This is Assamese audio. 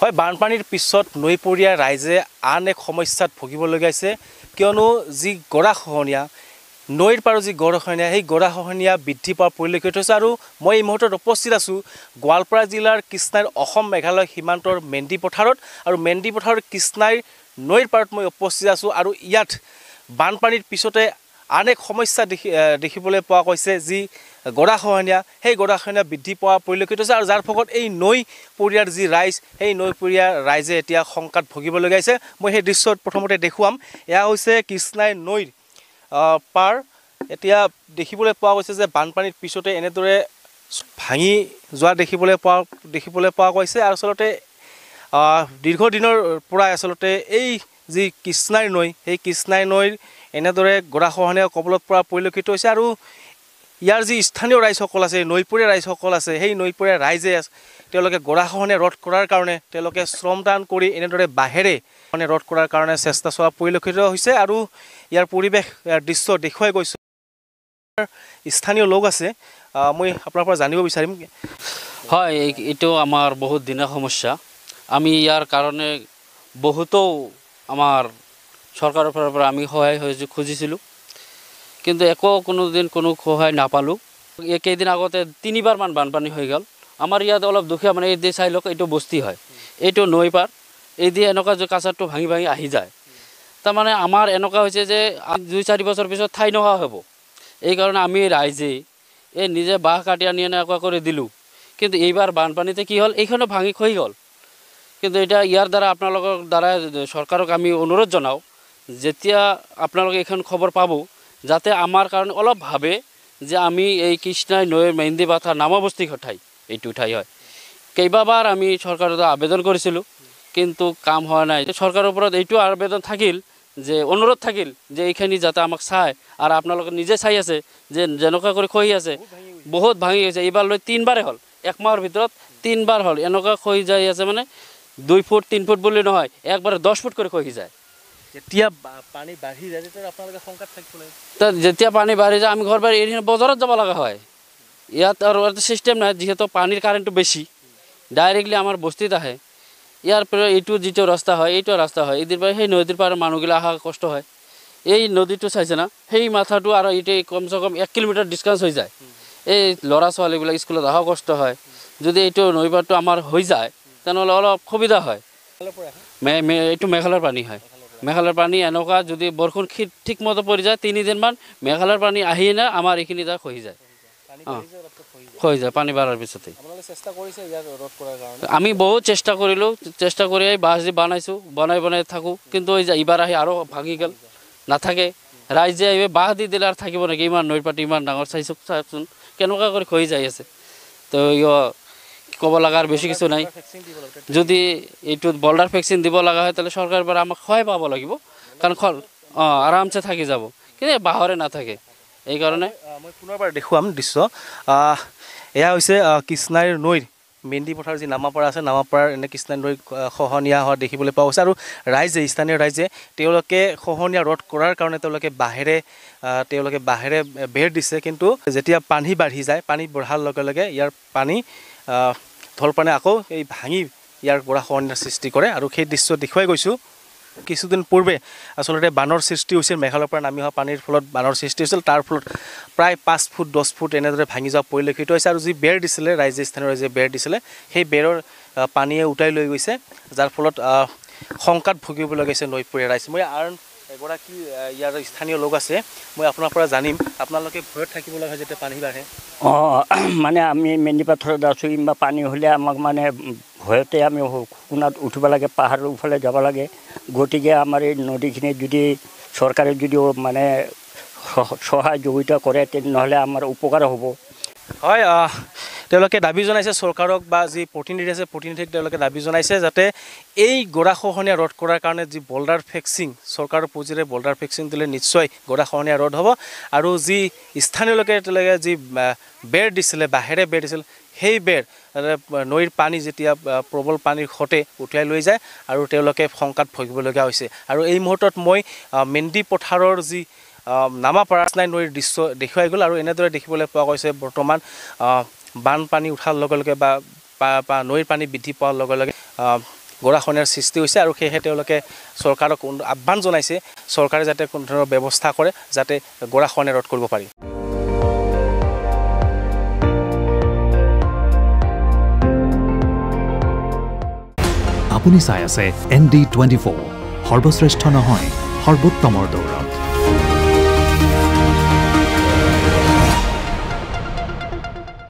হয় বানপানীৰ পিছত নৈপৰীয়া ৰাইজে আন এক সমস্যাত ভুগিবলগীয়া হৈছে কিয়নো যি গৰাখহনীয়া নৈৰ পাৰো যি গৰখহনীয়া সেই গৰাখহনীয়া বৃদ্ধি পোৱা পৰিলক্ষিত হৈছে আৰু মই এই মুহূৰ্তত উপস্থিত আছোঁ গোৱালপাৰা জিলাৰ কৃষ্ণাইৰ অসম মেঘালয় সীমান্তৰ মেণ্ডি পথাৰত আৰু মেণ্ডি পথাৰৰ কৃষ্ণাইৰ নৈৰ পাৰত মই উপস্থিত আছোঁ আৰু ইয়াত বানপানীৰ পিছতে আন এক সমস্যা দেখি দেখিবলৈ পোৱা গৈছে যি গড়াখহনীয়া সেই গড়াখহনীয়া বৃদ্ধি পোৱা পৰিলক্ষিত হৈছে আৰু যাৰ ফলত এই নৈপৰীয়াৰ যি ৰাইজ সেই নৈপৰীয়াৰ ৰাইজে এতিয়া শংকাত ভুগিবলগীয়া হৈছে মই সেই দৃশ্যত প্ৰথমতে দেখুৱাম এয়া হৈছে কৃষ্ণাই নৈৰ পাৰ এতিয়া দেখিবলৈ পোৱা গৈছে যে বানপানীৰ পিছতে এনেদৰে ভাঙি যোৱা দেখিবলৈ পোৱা দেখিবলৈ পোৱা গৈছে আৰু আচলতে দীৰ্ঘদিনৰ পৰাই আচলতে এই যি কৃষ্ণাই নৈ সেই কৃষ্ণাই নৈৰ এনেদৰে গোড়াখহনীয়া কবলত পৰা পৰিলক্ষিত হৈছে আৰু ইয়াৰ যি স্থানীয় ৰাইজসকল আছে নৈপুৰীয়া ৰাইজসকল আছে সেই নৈপুৰীয়া ৰাইজে তেওঁলোকে গোড়াখহনীয়া ৰদ কৰাৰ কাৰণে তেওঁলোকে শ্ৰমদান কৰি এনেদৰে বাঁহেৰে মানে ৰদ কৰাৰ কাৰণে চেষ্টা চলোৱা পৰিলক্ষিত হৈছে আৰু ইয়াৰ পৰিৱেশ ইয়াৰ দৃশ্য দেখুৱাই গৈছোঁ স্থানীয় লোক আছে মই আপোনাৰ পৰা জানিব বিচাৰিম হয় এইটো আমাৰ বহুত দিনৰ সমস্যা আমি ইয়াৰ কাৰণে বহুতো আমাৰ চৰকাৰৰ ফালৰ পৰা আমি সহায় সহযোগ খুজিছিলোঁ কিন্তু একো কোনোদিন কোনো সহায় নাপালোঁ কেইদিন আগতে তিনিবাৰমান বানপানী হৈ গ'ল আমাৰ ইয়াত অলপ দুখীয়া মানে এই দি চাই লওক এইটো বস্তি হয় এইটো নৈ পাৰ এই দি এনেকুৱা যে কাছাৰটো ভাঙি ভাঙি আহি যায় তাৰমানে আমাৰ এনেকুৱা হৈছে যে দুই চাৰি বছৰ পিছত ঠাই নোহোৱা হ'ব এইকাৰণে আমি ৰাইজে এই নিজে বাঁহ কাটি আনি এনেকুৱা কৰি দিলোঁ কিন্তু এইবাৰ বানপানীতে কি হ'ল এইখনো ভাঙি খহি গ'ল কিন্তু এতিয়া ইয়াৰ দ্বাৰা আপোনালোকৰ দ্বাৰা চৰকাৰক আমি অনুৰোধ জনাওঁ যেতিয়া আপোনালোকে এইখন খবৰ পাব যাতে আমাৰ কাৰণে অলপভাৱে যে আমি এই কৃষ্ণাই নৈ মেহেন্দি পাথাৰ নামাৱস্তিকৰ ঠাই এইটো ঠাই হয় কেইবাবাৰ আমি চৰকাৰৰ আবেদন কৰিছিলোঁ কিন্তু কাম হোৱা নাই চৰকাৰৰ ওপৰত এইটো আবেদন থাকিল যে অনুৰোধ থাকিল যে এইখিনি যাতে আমাক চায় আৰু আপোনালোকে নিজে চাই আছে যে যেনেকুৱা কৰি খহি আছে বহুত ভাঙি গৈছে এইবাৰ লৈ তিনিবাৰে হ'ল একমাহৰ ভিতৰত তিনিবাৰ হ'ল এনেকুৱা খহি যায় আছে মানে দুই ফুট তিনি ফুট বুলি নহয় একবাৰে দহ ফুট কৰি খহি যায় যেতিয়া পানী বাঢ়ি যায় আমি ঘৰ বাৰী এদিন বজাৰত যাব লগা হয় ইয়াত আৰু এটা চিষ্টেম নাই যিহেতু পানীৰ কাৰেণ্টটো বেছি ডাইৰেক্টলি আমাৰ বস্তিত আহে ইয়াৰ পৰা এইটো যিটো ৰাস্তা হয় এইটো ৰাস্তা হয় এদিন পৰা সেই নদীৰ পৰা মানুহগিলা অহা কষ্ট হয় এই নদীটো চাইছে না সেই মাথাটো আৰু এইটো কমচে কম এক কিলোমিটাৰ ডিষ্টেঞ্চ হৈ যায় এই ল'ৰা ছোৱালীবিলাক স্কুলত অহাও কষ্ট হয় যদি এইটো নৈবাৰটো আমাৰ হৈ যায় তেনেহ'লে অলপ সুবিধা হয় এইটো মেঘালয়ৰ পানী হয় মেঘালয়ৰ পানী এনেকুৱা যদি বৰষুণ শীত ঠিকমতে পৰি যায় তিনিদিনমান মেঘালয়ৰ পানী আহি না আমাৰ এইখিনি যায় খহি যায় পানী বাঢ়াৰ পিছতে আমি বহুত চেষ্টা কৰিলোঁ চেষ্টা কৰি বাছ দি বনাইছোঁ বনাই বনাই থাকোঁ কিন্তু এই যে ইবাৰ আহি আৰু ভাঙি গ'ল নাথাকে ৰাইজে আহি বাঁহ দি দিলে আৰু থাকিব নেকি ইমান নৈৰ পাতি ইমান ডাঙৰ চাইছো চাওকচোন কেনেকুৱা কৰি খহি যাই আছে তো ইয় কব লাগার বেশি কিছু নাই যদি এইটো বল্ডার ভ্যাকসিন দিব লাগা হয় তাহলে সরকার বারে আমাক খয় পাব লাগিব কারণ আরামসে থাকি যাব কিন্তু বাহরে না থাকে এই কারণে পুনৰবাৰ দেখুৱাম দৃশ্য এয়া হৈছে কৃষ্ণাইৰ নৈৰ মেন্দি পথাৰ যি নামাপাৰা আছে নামাপাৰাৰ এনে কৃষ্ণাই নৈ খহনীয়া হোৱা দেখিবলৈ পোৱা হৈছে আৰু ৰাইজে স্থানীয় ৰাইজে তেওঁলোকে খহনীয়া ৰদ কৰাৰ কাৰণে তেওঁলোকে বাঁহেৰে তেওঁলোকে বাঁহেৰে বেড দিছে কিন্তু যেতিয়া পানী বাঢ়ি যায় পানী বঢ়াৰ লগে লগে ইয়াৰ পানী ঢলপানে আকৌ এই ভাঙি ইয়াৰ পৰা সৰণ্যৰ সৃষ্টি কৰে আৰু সেই দৃশ্য দেখুৱাই গৈছোঁ কিছুদিন পূৰ্বে আচলতে বানৰ সৃষ্টি হৈছিল মেঘালয়ৰ পৰা নামি অহা পানীৰ ফলত বানৰ সৃষ্টি হৈছিল তাৰ ফলত প্ৰায় পাঁচ ফুট দহ ফুট এনেদৰে ভাঙি যোৱা পৰিলক্ষিত হৈছে আৰু যি বেৰ দিছিলে ৰাইজে স্থানীয় ৰাইজে বেৰ দিছিলে সেই বেৰৰ পানীয়ে উটাই লৈ গৈছে যাৰ ফলত শংকাত ভুগিবলগীয়া হৈছে নৈপুৰীয়া ৰাইজ মই আৰু এগৰাকী ইয়াৰ স্থানীয় লোক আছে মই আপোনাৰ পৰা জানিম আপোনালোকে ভয়ত থাকিব লগা হয় যাতে পানী বাঢ়ে অঁ মানে আমি মেনি পাথৰত আছোঁ কিম্বা পানী হ'লে আমাক মানে ভয়তে আমি শুকুনাত উঠিব লাগে পাহাৰৰ ওফালে যাব লাগে গতিকে আমাৰ এই নদীখিনি যদি চৰকাৰে যদি মানে সহায় যোগিতা কৰে তেনেহ'লে আমাৰ উপকাৰ হ'ব হয় তেওঁলোকে দাবী জনাইছে চৰকাৰক বা যি প্ৰতিনিধি আছে প্ৰতিনিধিক তেওঁলোকে দাবী জনাইছে যাতে এই গোড়াখহনীয়া ৰদ কৰাৰ কাৰণে যি বল্ডাৰ ফেক্সিং চৰকাৰৰ পুঁজিৰে বল্ডাৰ ফেক্সিং দিলে নিশ্চয় গোড়াখহনীয়া ৰদ হ'ব আৰু যি স্থানীয় লোকে তেওঁলোকে যি বেৰ দিছিলে বাঁহেৰে বেৰ দিছিল সেই বেৰ নৈৰ পানী যেতিয়া প্ৰবল পানীৰ সতে উঠাই লৈ যায় আৰু তেওঁলোকে শংকাত ভুগিবলগীয়া হৈছে আৰু এই মুহূৰ্তত মই মেণ্ডি পথাৰৰ যি নামা পাৰাচনাই নৈৰ দৃশ্য দেখুৱাই গ'ল আৰু এনেদৰে দেখিবলৈ পোৱা গৈছে বৰ্তমান বানপানী উঠাৰ লগে লগে বা নৈৰ পানী বৃদ্ধি পোৱাৰ লগে লগে গোড়াখনীয়াৰ সৃষ্টি হৈছে আৰু সেয়েহে তেওঁলোকে চৰকাৰক আহ্বান জনাইছে চৰকাৰে যাতে কোনো ধৰণৰ ব্যৱস্থা কৰে যাতে গোড়াখনীয়া ৰদ কৰিব পাৰি আপুনি চাই আছে এন ডি টুৱেণ্টি ফ'ৰ সৰ্বশ্ৰেষ্ঠ নহয় সৰ্বোত্তমৰ দৌৰত